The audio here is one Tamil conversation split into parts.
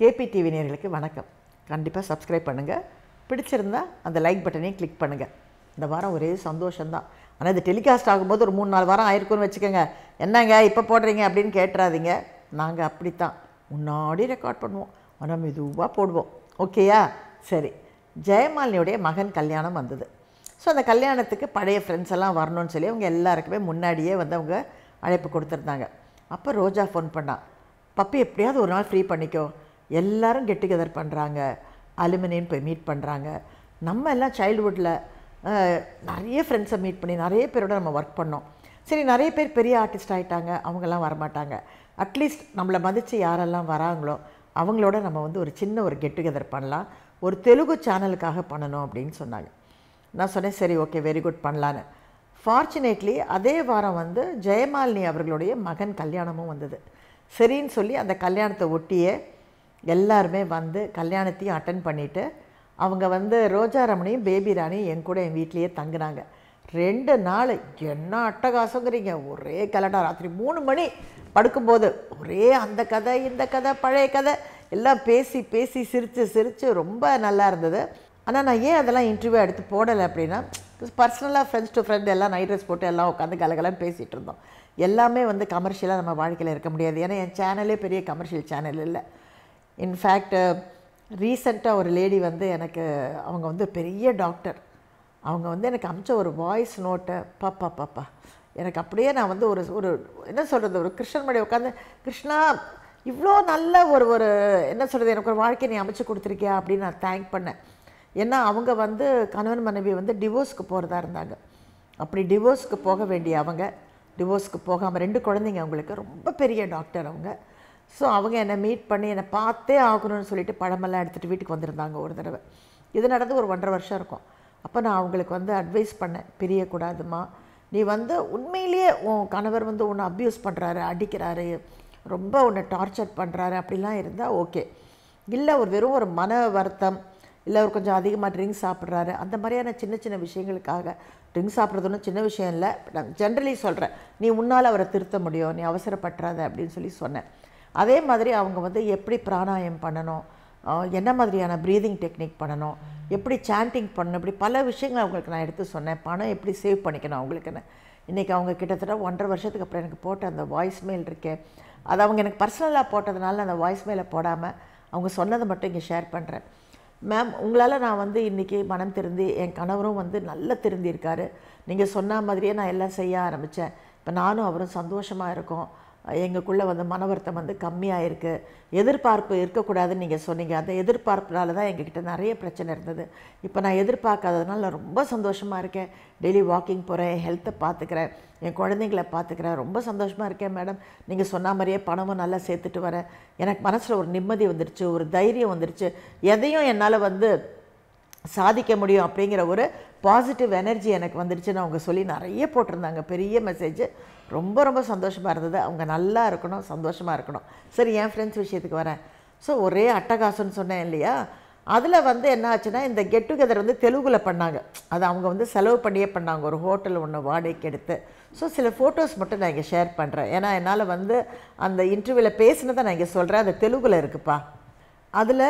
கேபி டிவி நேர்களுக்கு வணக்கம் கண்டிப்பாக சப்ஸ்கிரைப் பண்ணுங்கள் பிடிச்சிருந்தால் அந்த லைக் பட்டனையும் கிளிக் பண்ணுங்கள் இந்த வாரம் ஒரே சந்தோஷம்தான் ஆனால் இது டெலிகாஸ்ட் ஆகும்போது ஒரு மூணு நாலு வாரம் ஆயிருக்கும்னு வச்சுக்கோங்க என்னங்க இப்போ போடுறீங்க அப்படின்னு கேட்டுறாதீங்க நாங்கள் அப்படித்தான் முன்னாடி ரெக்கார்ட் பண்ணுவோம் ஆனால் மெதுவாக போடுவோம் ஓகேயா சரி ஜெயமாலினியுடைய மகன் கல்யாணம் வந்தது ஸோ அந்த கல்யாணத்துக்கு பழைய ஃப்ரெண்ட்ஸ் எல்லாம் வரணும்னு சொல்லி அவங்க எல்லாருக்குமே முன்னாடியே வந்து அவங்க அழைப்பு கொடுத்துருந்தாங்க அப்போ ரோஜா ஃபோன் பண்ணான் பப்பி எப்படியாவது ஒரு நாள் ஃப்ரீ பண்ணிக்கோ எல்லோரும் கெட் டுகெதர் பண்ணுறாங்க அலுமினியம் போய் மீட் பண்ணுறாங்க நம்ம எல்லாம் சைல்டுஹுட்டில் நிறைய ஃப்ரெண்ட்ஸை மீட் பண்ணி நிறைய பேரோட நம்ம ஒர்க் பண்ணோம் சரி நிறைய பேர் பெரிய ஆர்டிஸ்ட் ஆகிட்டாங்க அவங்கெல்லாம் வரமாட்டாங்க அட்லீஸ்ட் நம்மளை மதித்து யாரெல்லாம் வராங்களோ அவங்களோட நம்ம வந்து ஒரு சின்ன ஒரு கெட் டுகெதர் பண்ணலாம் ஒரு தெலுங்கு சேனலுக்காக பண்ணணும் அப்படின்னு சொன்னாங்க நான் சொன்னேன் சரி ஓகே வெரி குட் பண்ணலான்னு ஃபார்ச்சுனேட்லி அதே வாரம் வந்து ஜெயமாலினி அவர்களுடைய மகன் கல்யாணமும் வந்தது சரின்னு சொல்லி அந்த கல்யாணத்தை ஒட்டியே எல்லாருமே வந்து கல்யாணத்தையும் அட்டன் பண்ணிவிட்டு அவங்க வந்து ரோஜா ரமணியும் பேபி ராணியும் என் கூட என் வீட்லேயே தங்குனாங்க ரெண்டு நாள் என்ன அட்டகாசங்கிறீங்க ஒரே கலடா ராத்திரி மூணு மணி படுக்கும்போது ஒரே அந்த கதை இந்த கதை பழைய கதை எல்லாம் பேசி பேசி சிரித்து சிரித்து ரொம்ப நல்லா இருந்தது ஆனால் நான் ஏன் அதெல்லாம் இன்டர்வியூ எடுத்து போடலை அப்படின்னா பர்சனலாக ஃப்ரெண்ட்ஸ் டு ஃப்ரெண்ட் எல்லாம் நைட் ட்ரெஸ் போட்டு எல்லாம் உட்காந்து கலகலாம் பேசிகிட்டு இருந்தோம் எல்லாமே வந்து கமர்ஷியலாக நம்ம வாழ்க்கையில் இருக்க முடியாது ஏன்னா என் சேனலே பெரிய கமர்ஷியல் சேனல் இல்லை இன்ஃபேக்ட் ரீசெண்டாக uh, ஒரு லேடி வந்து எனக்கு அவங்க வந்து பெரிய டாக்டர் அவங்க வந்து எனக்கு அமிச்ச ஒரு வாய்ஸ் நோட்டை பாப்பா பாப்பா எனக்கு அப்படியே நான் வந்து ஒரு ஒரு என்ன சொல்கிறது ஒரு கிருஷ்ணன் மடி உட்காந்து கிருஷ்ணா இவ்வளோ நல்ல ஒரு ஒரு என்ன சொல்கிறது எனக்கு ஒரு வாழ்க்கையை நீ அமைச்சு கொடுத்துருக்கியா அப்படின்னு நான் தேங்க் பண்ணேன் ஏன்னா அவங்க வந்து கணவன் மனைவி வந்து டிவோர்ஸ்க்கு போகிறதா இருந்தாங்க அப்படி டிவோர்ஸ்க்கு போக வேண்டிய அவங்க டிவோர்ஸ்க்கு போகாமல் ரெண்டு குழந்தைங்க அவங்களுக்கு ரொம்ப பெரிய டாக்டர் அவங்க ஸோ அவங்க என்னை மீட் பண்ணி என்னை பார்த்தே ஆகணும்னு சொல்லிட்டு பழமெல்லாம் எடுத்துகிட்டு வீட்டுக்கு வந்திருந்தாங்க ஒரு தடவை இது நடந்து ஒரு ஒன்றரை வருஷம் இருக்கும் அப்போ நான் அவங்களுக்கு வந்து அட்வைஸ் பண்ணேன் பிரியக்கூடாதுமா நீ வந்து உண்மையிலேயே உன் கணவர் வந்து உன்னை அப்யூஸ் பண்ணுறாரு அடிக்கிறாரு ரொம்ப உன்னை டார்ச்சர் பண்ணுறாரு அப்படிலாம் இருந்தால் ஓகே இல்லை ஒரு வெறும் ஒரு மன வருத்தம் இல்லை ஒரு கொஞ்சம் அதிகமாக ட்ரிங்க்ஸ் சாப்பிட்றாரு அந்த மாதிரியான சின்ன சின்ன விஷயங்களுக்காக ட்ரிங்க்ஸ் சாப்பிட்றது ஒன்றும் சின்ன விஷயம் இல்லை நான் ஜென்ரலி சொல்கிறேன் நீ உன்னால் அவரை திருத்த முடியும் நீ அவசரப்படுறாத அப்படின்னு சொல்லி சொன்னேன் அதே மாதிரி அவங்க வந்து எப்படி பிராணாயம் பண்ணணும் என்ன மாதிரியான ப்ரீதிங் டெக்னிக் பண்ணணும் எப்படி சாண்டிங் பண்ணணும் இப்படி பல விஷயங்களை அவங்களுக்கு நான் எடுத்து சொன்னேன் பணம் எப்படி சேவ் பண்ணிக்கணும் அவங்களுக்குன்னு இன்றைக்கி அவங்க கிட்டத்தட்ட ஒன்றரை வருஷத்துக்கு அப்புறம் எனக்கு போட்ட அந்த வாய்ஸ் மெயில் இருக்கேன் அது அவங்க எனக்கு பர்சனலாக போட்டதுனால அந்த வாய்ஸ் மெயிலை போடாமல் அவங்க சொன்னதை மட்டும் இங்கே ஷேர் பண்ணுறேன் மேம் உங்களால் நான் வந்து இன்றைக்கி மனம் திருந்தி என் கணவரும் வந்து நல்லா திருந்தியிருக்காரு நீங்கள் சொன்ன மாதிரியே நான் எல்லாம் செய்ய ஆரம்பித்தேன் இப்போ நானும் அவரும் சந்தோஷமாக இருக்கோம் எங்களுக்குள்ளே வந்து மன வருத்தம் வந்து கம்மியாக இருக்குது எதிர்பார்ப்பு இருக்கக்கூடாதுன்னு நீங்கள் சொன்னீங்க அந்த எதிர்பார்ப்பினால தான் எங்ககிட்ட நிறைய பிரச்சனை இருந்தது இப்போ நான் எதிர்பார்க்காததுனால ரொம்ப சந்தோஷமாக இருக்கேன் டெய்லி வாக்கிங் போகிறேன் ஹெல்த்தை பார்த்துக்கிறேன் என் குழந்தைங்களை பார்த்துக்கிறேன் ரொம்ப சந்தோஷமாக இருக்கேன் மேடம் நீங்கள் சொன்ன மாதிரியே பணமும் நல்லா சேர்த்துட்டு வரேன் எனக்கு மனசில் ஒரு நிம்மதி வந்துடுச்சு ஒரு தைரியம் வந்துடுச்சு எதையும் என்னால் வந்து சாதிக்க முடியும் அப்படிங்கிற ஒரு பாசிட்டிவ் எனர்ஜி எனக்கு வந்துடுச்சுன்னு அவங்க சொல்லி நிறைய போட்டிருந்தாங்க பெரிய மெசேஜ் ரொம்ப ரொம்ப சந்தோஷமாக இருந்தது அவங்க நல்லா இருக்கணும் சந்தோஷமாக இருக்கணும் சரி என் ஃப்ரெண்ட்ஸ் விஷயத்துக்கு வரேன் ஸோ ஒரே அட்டகாசம்னு சொன்னேன் இல்லையா அதில் வந்து என்ன ஆச்சுன்னா இந்த கெட் டுகெதர் வந்து தெலுங்குல பண்ணாங்க அது அவங்க வந்து செலவு பண்ணியே பண்ணாங்க ஒரு ஹோட்டல் ஒன்று வாடகைக்கு எடுத்து ஸோ சில ஃபோட்டோஸ் மட்டும் நான் இங்கே ஷேர் பண்ணுறேன் ஏன்னா என்னால் வந்து அந்த இன்டர்வியூவில் பேசினதை நான் இங்கே சொல்கிறேன் அது தெலுங்குல இருக்குப்பா அதில்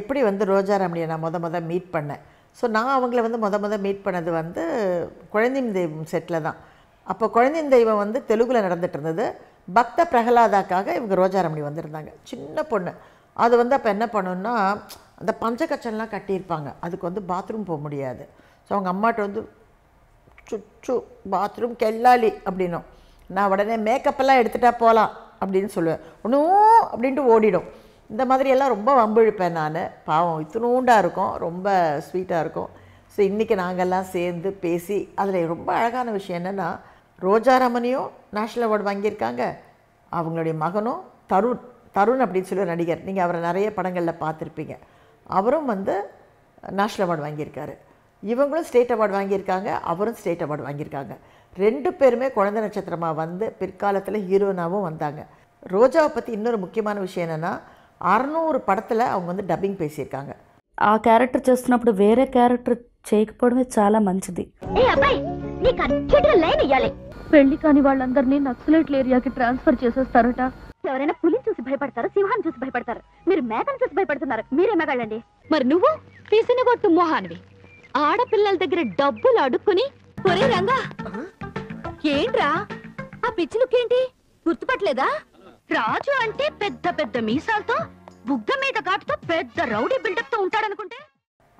எப்படி வந்து ரோஜா ரமணியை நான் மொத மொதல் மீட் பண்ணேன் ஸோ நான் அவங்கள வந்து மொத மொதல் மீட் பண்ணது வந்து குழந்தையின் தெய்வம் செட்டில் தான் அப்போ குழந்தையின் தெய்வம் வந்து தெலுங்கில் நடந்துகிட்டு இருந்தது பக்த பிரகலாதாக்காக இவங்க ரோஜாரமணி வந்திருந்தாங்க சின்ன பொண்ணு அது வந்து அப்போ என்ன பண்ணுன்னா அந்த பஞ்சக்கச்சல்லாம் கட்டியிருப்பாங்க அதுக்கு வந்து பாத்ரூம் போக முடியாது ஸோ அவங்க அம்மாட்ட வந்து சுச்சு பாத்ரூம் கெல்லாலி அப்படின்னும் நான் உடனே மேக்கப்பெல்லாம் எடுத்துகிட்டா போகலாம் அப்படின்னு சொல்லுவேன் ஒன்றும் அப்படின்ட்டு ஓடிடும் இந்த மாதிரியெல்லாம் ரொம்ப வம்பிழுப்பேன் நான் பாவம் இத்தினூண்டாக இருக்கும் ரொம்ப ஸ்வீட்டாக இருக்கும் ஸோ இன்றைக்கி நாங்கள்லாம் சேர்ந்து பேசி அதில் ரொம்ப அழகான விஷயம் என்னென்னா ரோஜாராமனையும் நேஷ்னல் அவார்டு வாங்கியிருக்காங்க அவங்களுடைய மகனும் தருண் தருண் அப்படின்னு சொல்லி நடிகர் நீங்கள் அவரை நிறைய படங்களில் பார்த்துருப்பீங்க அவரும் வந்து நேஷ்னல் அவார்டு வாங்கியிருக்காரு இவங்களும் ஸ்டேட் அவார்டு வாங்கியிருக்காங்க அவரும் ஸ்டேட் அவார்டு வாங்கியிருக்காங்க ரெண்டு பேருமே குழந்தை நட்சத்திரமாக வந்து பிற்காலத்தில் ஹீரோனாகவும் வந்தாங்க ரோஜாவை பற்றி இன்னொரு முக்கியமான விஷயம் என்னென்னா అరనూరు படத்தில் அவங்க வந்து డబ్బింగ్ పేసిర్కాంగ ఆ క్యారెక్టర్ చేస్తున్నప్పుడు వేరే క్యారెక్టర్ చేయకపోవడమే చాలా మంచిది పెళ్లి కాని వాళ్ళందరినీ నక్సలైట్ల ఏరియాకి ట్రాన్స్ఫర్ చేసేస్తారట ఎవరైనా పులిని చూసి భయపడతారు సింహాన్ని చూసి భయపడతారు మీరు మేకను చూసి భయపడుతున్నారు మీరే మెగాళ్ళండి మరి నువ్వు పిసినగొట్టు మొహాన్వి ఆడపిల్లల దగ్గర డబ్బులు అడుక్కుని ఒరే రంగా ఏంట్రా ఆ పిచ్చిలుక్కేంటి గుర్తుపట్టలేదా రాజు అంటే పెద్ద పెద్ద మీసాలతో బుగ్గ మీద ఘాటుతో పెద్ద రౌడీ బిల్డప్ తో ఉంటాడనుకుంటే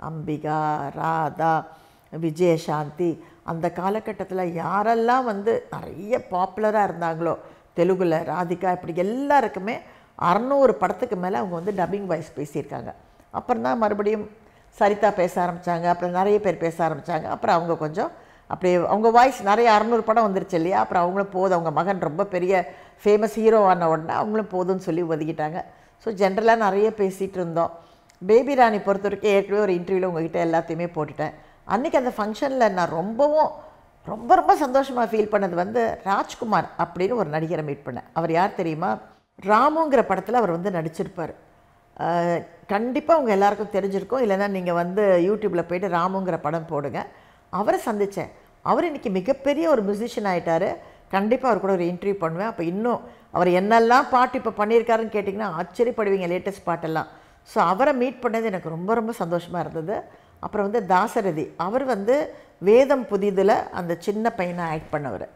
அம்பிகா ராதா விஜயசாந்தி அந்த காலகட்டத்தில் யாரெல்லாம் வந்து நிறைய பாப்புலராக இருந்தாங்களோ தெலுங்கில் ராதிகா இப்படி எல்லாருக்குமே அறநூறு படத்துக்கு மேலே அவங்க வந்து டப்பிங் வாய்ஸ் பேசியிருக்காங்க அப்புறம் தான் மறுபடியும் சரிதா பேச ஆரம்பித்தாங்க அப்புறம் நிறைய பேர் பேச ஆரம்பித்தாங்க அப்புறம் அவங்க கொஞ்சம் அப்படியே அவங்க வாய்ஸ் நிறைய அறநூறு படம் வந்துருச்சு இல்லையா அப்புறம் அவங்களும் போதும் அவங்க மகன் ரொம்ப பெரிய ஃபேமஸ் ஹீரோ ஆன உடனே அவங்களும் போதும்னு சொல்லி ஒதுக்கிட்டாங்க ஸோ ஜென்ரலாக நிறைய பேசிகிட்டு இருந்தோம் பேபி ராணி பொறுத்த வரைக்கும் ஏற்கனவே ஒரு இன்டர்வியூவில் உங்கள்கிட்ட எல்லாத்தையுமே போட்டுட்டேன் அன்றைக்கி அந்த ஃபங்க்ஷனில் நான் ரொம்பவும் ரொம்ப ரொம்ப சந்தோஷமாக ஃபீல் பண்ணது வந்து ராஜ்குமார் அப்படின்னு ஒரு நடிகரை மீட் பண்ணேன் அவர் யார் தெரியுமா ராமுங்கிற படத்தில் அவர் வந்து நடிச்சிருப்பார் கண்டிப்பாக உங்கள் எல்லாருக்கும் தெரிஞ்சிருக்கும் இல்லைன்னா நீங்கள் வந்து யூடியூப்பில் போய்ட்டு ராமுங்கிற படம் போடுங்க அவரை சந்தித்தேன் அவர் இன்றைக்கி மிகப்பெரிய ஒரு மியூசிஷியன் ஆகிட்டார் கண்டிப்பாக அவர் கூட ஒரு இன்டர்வியூ பண்ணுவேன் அப்போ இன்னும் அவர் என்னெல்லாம் பாட்டு இப்போ பண்ணியிருக்காருன்னு கேட்டிங்கன்னா ஆச்சரியப்படுவீங்க லேட்டஸ்ட் பாட்டெல்லாம் ஸோ அவரை மீட் பண்ணது எனக்கு ரொம்ப ரொம்ப சந்தோஷமாக இருந்தது அப்புறம் வந்து தாசரதி அவர் வந்து வேதம் புதிதில் அந்த சின்ன பையனை ஆக்ட் பண்ணவர்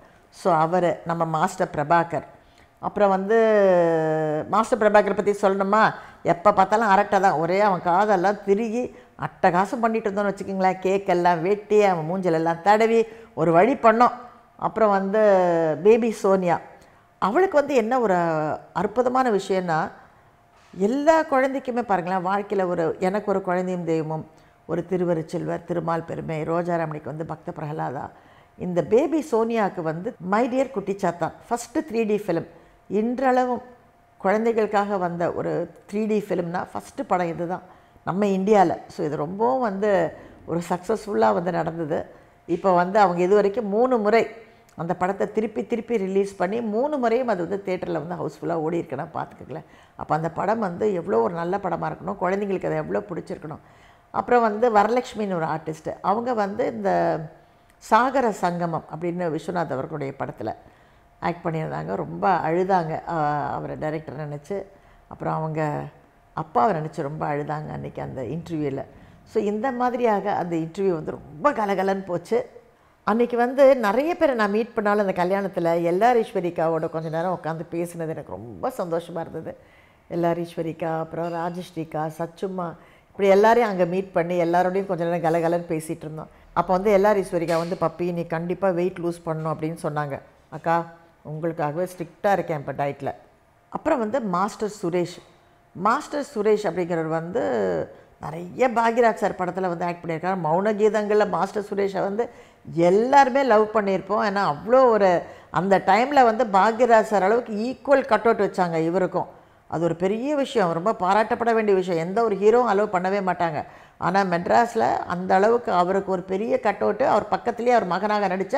ஸோ அவர் நம்ம மாஸ்டர் பிரபாகர் அப்புறம் வந்து மாஸ்டர் பிரபாகர் பற்றி சொல்லணுமா எப்போ பார்த்தாலும் அரட்டை தான் ஒரே அவன் காதெல்லாம் திருகி அட்டகாசம் பண்ணிட்டு இருந்தோன்னு வச்சுக்கிங்களேன் கேக்கெல்லாம் வெட்டி அவன் மூஞ்சலெல்லாம் தடவி ஒரு வழி பண்ணோம் அப்புறம் வந்து பேபி சோனியா அவளுக்கு வந்து என்ன ஒரு அற்புதமான விஷயம்னா எல்லா குழந்தைக்குமே பாருங்களேன் வாழ்க்கையில் ஒரு எனக்கு ஒரு குழந்தையும் தெய்வமும் ஒரு திருவருச்செல்வர் திருமால் பெருமை ரோஜாராமணிக்கு வந்து பக்த பிரகலாதா இந்த பேபி சோனியாவுக்கு வந்து my dear Kuttichathan first three D film இன்றளவும் குழந்தைகளுக்காக வந்த ஒரு த்ரீ டி ஃபிலிம்னா ஃபஸ்ட்டு படம் இது தான் நம்ம இந்தியாவில் ஸோ இது ரொம்பவும் வந்து ஒரு சக்ஸஸ்ஃபுல்லாக வந்து நடந்தது இப்போ வந்து அவங்க இது வரைக்கும் மூணு முறை அந்த படத்தை திருப்பி திருப்பி ரிலீஸ் பண்ணி மூணு முறையும் அது வந்து தேட்டரில் வந்து ஹவுஸ்ஃபுல்லாக ஓடி இருக்கணும் பார்த்துக்கங்களேன் அப்போ அந்த படம் வந்து எவ்வளோ ஒரு நல்ல படமாக இருக்கணும் குழந்தைங்களுக்கு அதை எவ்வளோ பிடிச்சிருக்கணும் அப்புறம் வந்து வரலட்சுமின்னு ஒரு ஆர்டிஸ்ட்டு அவங்க வந்து இந்த சாகர சங்கமம் அப்படின்னு விஸ்வநாத் அவர்களுடைய படத்தில் ஆக்ட் பண்ணியிருந்தாங்க ரொம்ப அழுதாங்க அவரை டைரக்டர் நினச்சி அப்புறம் அவங்க அப்பாவை நினச்சி ரொம்ப அழுதாங்க அன்றைக்கி அந்த இன்டர்வியூவில் ஸோ இந்த மாதிரியாக அந்த இன்டர்வியூ வந்து ரொம்ப கலகலன்னு போச்சு அன்றைக்கி வந்து நிறைய பேரை நான் மீட் பண்ணாலும் அந்த கல்யாணத்தில் எல்லார் ஈஸ்வரிக்காவோட கொஞ்சம் நேரம் உட்காந்து பேசினது எனக்கு ரொம்ப சந்தோஷமாக இருந்தது எல்லார் ஈஸ்வரிக்கா அப்புறம் ராஜஸ்ரீகா சச்சும்மா இப்படி எல்லாரையும் அங்கே மீட் பண்ணி எல்லாரோடையும் கொஞ்சம் நேரம் கலகலன்னு பேசிகிட்டு இருந்தோம் அப்போ வந்து எல்லார் ஈஸ்வரிக்கா வந்து பப்பி நீ கண்டிப்பாக வெயிட் லூஸ் பண்ணணும் அப்படின்னு சொன்னாங்க அக்கா உங்களுக்காகவே ஸ்ட்ரிக்டாக இருக்கேன் இப்போ டயட்டில் அப்புறம் வந்து மாஸ்டர் சுரேஷ் மாஸ்டர் சுரேஷ் அப்படிங்கிறவர் வந்து நிறைய பாக்யராஜ் சார் படத்தில் வந்து ஆக்ட் பண்ணியிருக்காரு மௌன கீதங்களில் மாஸ்டர் சுரேஷை வந்து எல்லாருமே லவ் பண்ணியிருப்போம் ஏன்னா அவ்வளோ ஒரு அந்த டைமில் வந்து பாக்யராஜ் சார் அளவுக்கு ஈக்குவல் கட் அவுட் வச்சாங்க இவருக்கும் அது ஒரு பெரிய விஷயம் ரொம்ப பாராட்டப்பட வேண்டிய விஷயம் எந்த ஒரு ஹீரோவும் அலோவ் பண்ணவே மாட்டாங்க ஆனால் மெட்ராஸில் அந்த அளவுக்கு அவருக்கு ஒரு பெரிய கட் அவுட்டு அவர் பக்கத்துலேயே அவர் மகனாக நடித்த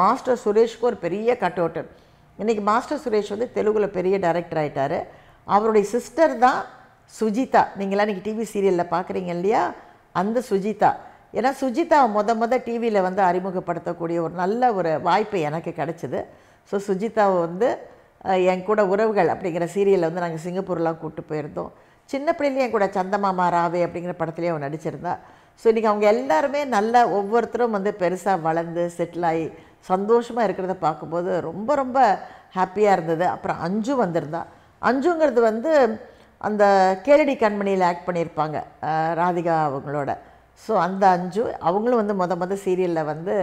மாஸ்டர் சுரேஷ்க்கு ஒரு பெரிய கட் அவுட்டு இன்றைக்கி மாஸ்டர் சுரேஷ் வந்து தெலுங்கில் பெரிய டைரக்டர் ஆகிட்டார் அவருடைய சிஸ்டர் தான் சுஜிதா நீங்களாம் இன்றைக்கி டிவி சீரியலில் பார்க்குறீங்க இல்லையா அந்த சுஜிதா ஏன்னா சுஜிதா மொத மொதல் டிவியில் வந்து அறிமுகப்படுத்தக்கூடிய ஒரு நல்ல ஒரு வாய்ப்பு எனக்கு கிடச்சிது ஸோ சுஜிதாவை வந்து என் கூட உறவுகள் அப்படிங்கிற சீரியலில் வந்து நாங்கள் சிங்கப்பூர்லாம் கூப்பிட்டு போயிருந்தோம் சின்ன பிள்ளையிலே என் கூட சந்தமாமா ராவே அப்படிங்கிற படத்துலேயே அவன் நடிச்சிருந்தா ஸோ இன்றைக்கி அவங்க எல்லாருமே நல்லா ஒவ்வொருத்தரும் வந்து பெருசாக வளர்ந்து செட்டில் ஆகி சந்தோஷமாக இருக்கிறத பார்க்கும்போது ரொம்ப ரொம்ப ஹாப்பியாக இருந்தது அப்புறம் அஞ்சும் வந்திருந்தா அஞ்சுங்கிறது வந்து அந்த கேளடி கண்மணியில் ஆக்ட் பண்ணியிருப்பாங்க ராதிகா அவங்களோட ஸோ அந்த அஞ்சு அவங்களும் வந்து மொத மொதல் சீரியலில் வந்து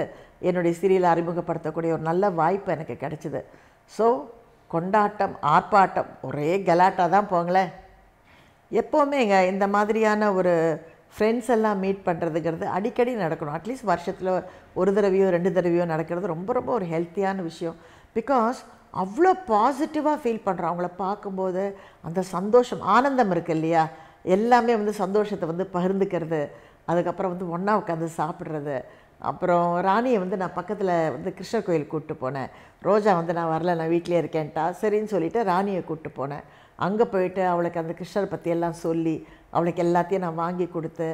என்னுடைய சீரியலை அறிமுகப்படுத்தக்கூடிய ஒரு நல்ல வாய்ப்பு எனக்கு கிடைச்சிது ஸோ கொண்டாட்டம் ஆர்ப்பாட்டம் ஒரே கலாட்டாக தான் போங்களேன் எப்போவுமே இங்கே இந்த மாதிரியான ஒரு ஃப்ரெண்ட்ஸ் எல்லாம் மீட் பண்ணுறதுங்கிறது அடிக்கடி நடக்கணும் அட்லீஸ்ட் வருஷத்தில் ஒரு தடவையோ ரெண்டு தடவையோ நடக்கிறது ரொம்ப ரொம்ப ஒரு ஹெல்த்தியான விஷயம் பிகாஸ் அவ்வளோ பாசிட்டிவாக ஃபீல் பண்ணுறோம் அவங்கள பார்க்கும்போது அந்த சந்தோஷம் ஆனந்தம் இருக்குது இல்லையா எல்லாமே வந்து சந்தோஷத்தை வந்து பகிர்ந்துக்கிறது அதுக்கப்புறம் வந்து ஒன்றா உட்காந்து சாப்பிட்றது அப்புறம் ராணியை வந்து நான் பக்கத்தில் வந்து கிருஷ்ணர் கோயில் கூப்பிட்டு போனேன் ரோஜா வந்து நான் வரல நான் வீட்டிலே இருக்கேன்ட்டா சரின்னு சொல்லிவிட்டு ராணியை கூப்பிட்டு போனேன் அங்கே போயிட்டு அவளுக்கு அந்த கிருஷ்ணரை பற்றியெல்லாம் சொல்லி அவளுக்கு எல்லாத்தையும் நான் வாங்கி கொடுத்து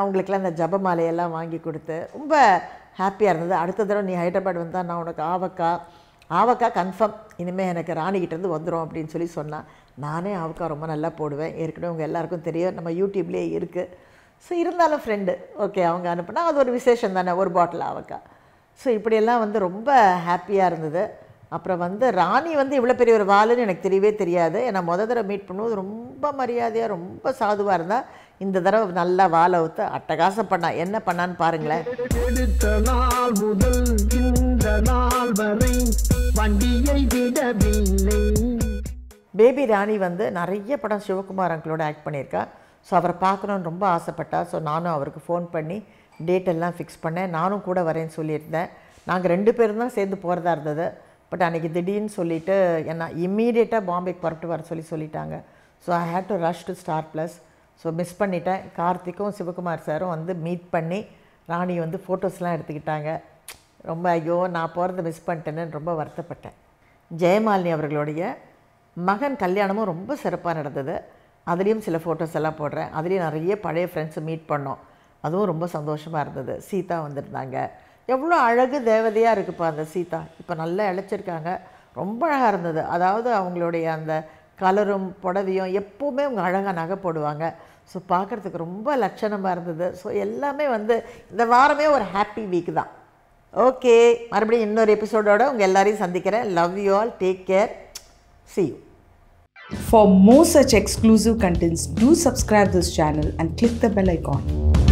அவங்களுக்கெல்லாம் அந்த ஜபமாலையெல்லாம் வாங்கி கொடுத்து ரொம்ப ஹாப்பியாக இருந்தது அடுத்த தடவை நீ ஹைதராபாத் வந்தால் நான் உனக்கு ஆவக்காய் ஆவக்காய் கன்ஃபார்ம் இனிமேல் எனக்கு ராணிக்கிட்டேருந்து வந்துடும் அப்படின்னு சொல்லி சொன்னால் நானே ஆவக்கா ரொம்ப நல்லா போடுவேன் ஏற்கனவே உங்கள் எல்லாேருக்கும் தெரியும் நம்ம யூடியூப்லேயே இருக்குது ஸோ இருந்தாலும் ஃப்ரெண்டு ஓகே அவங்க அனுப்புனா அது ஒரு விசேஷம் தானே ஒரு பாட்டில் ஆவக்காய் ஸோ இப்படியெல்லாம் வந்து ரொம்ப ஹாப்பியாக இருந்தது அப்புறம் வந்து ராணி வந்து இவ்வளோ பெரிய ஒரு வாலுன்னு எனக்கு தெரியவே தெரியாது ஏன்னா மொதல் தடவை மீட் பண்ணும்போது ரொம்ப மரியாதையாக ரொம்ப சாதுவாக இருந்தால் இந்த தடவை நல்லா வாழை ஊற்ற அட்டகாசம் பண்ணா என்ன பண்ணான்னு பாருங்களேன் வண்டியை விடவில்லை பேபி ராணி வந்து நிறைய படம் சிவகுமார் அங்கிளோட ஆக்ட் பண்ணியிருக்கா ஸோ அவரை பார்க்கணுன்னு ரொம்ப ஆசைப்பட்டா ஸோ நானும் அவருக்கு ஃபோன் பண்ணி டேட் எல்லாம் ஃபிக்ஸ் பண்ணேன் நானும் கூட வரேன்னு சொல்லியிருந்தேன் நாங்கள் ரெண்டு பேரும் தான் சேர்ந்து போகிறதா இருந்தது பட் அன்றைக்கி திடீர்னு சொல்லிவிட்டு என்ன இம்மீடியட்டாக பாம்பேக்கு புறப்பட்டு வர சொல்லி சொல்லிட்டாங்க so I had to rush to Star Plus so miss பண்ணிட்டேன் கார்த்திக்கும் சிவகுமார் சாரும் வந்து மீட் பண்ணி ராணி வந்து ஃபோட்டோஸ்லாம் எடுத்துக்கிட்டாங்க ரொம்ப ஐயோ நான் போகிறத மிஸ் பண்ணிட்டேன்னு ரொம்ப வருத்தப்பட்டேன் ஜெயமாலினி அவர்களுடைய மகன் கல்யாணமும் ரொம்ப சிறப்பாக நடந்தது அதுலேயும் சில ஃபோட்டோஸ் எல்லாம் போடுறேன் அதுலேயும் நிறைய பழைய ஃப்ரெண்ட்ஸை மீட் பண்ணோம் அதுவும் ரொம்ப சந்தோஷமாக இருந்தது சீதா வந்திருந்தாங்க எவ்வளோ அழகு தேவதையாக இருக்குப்பா அந்த சீதா இப்போ நல்லா இழைச்சிருக்காங்க ரொம்ப அழகாக இருந்தது அதாவது அவங்களுடைய அந்த கலரும் புடவையும் எப்போவுமே அவங்க அழகாக நகை போடுவாங்க ஸோ பார்க்குறதுக்கு ரொம்ப லட்சணமாக இருந்தது ஸோ எல்லாமே வந்து இந்த வாரமே ஒரு ஹாப்பி வீக் தான் ஓகே மறுபடியும் இன்னொரு எபிசோடோட உங்கள் எல்லாரையும் சந்திக்கிறேன் love you all take care see you for most such exclusive contents to subscribe this channel and click the bell icon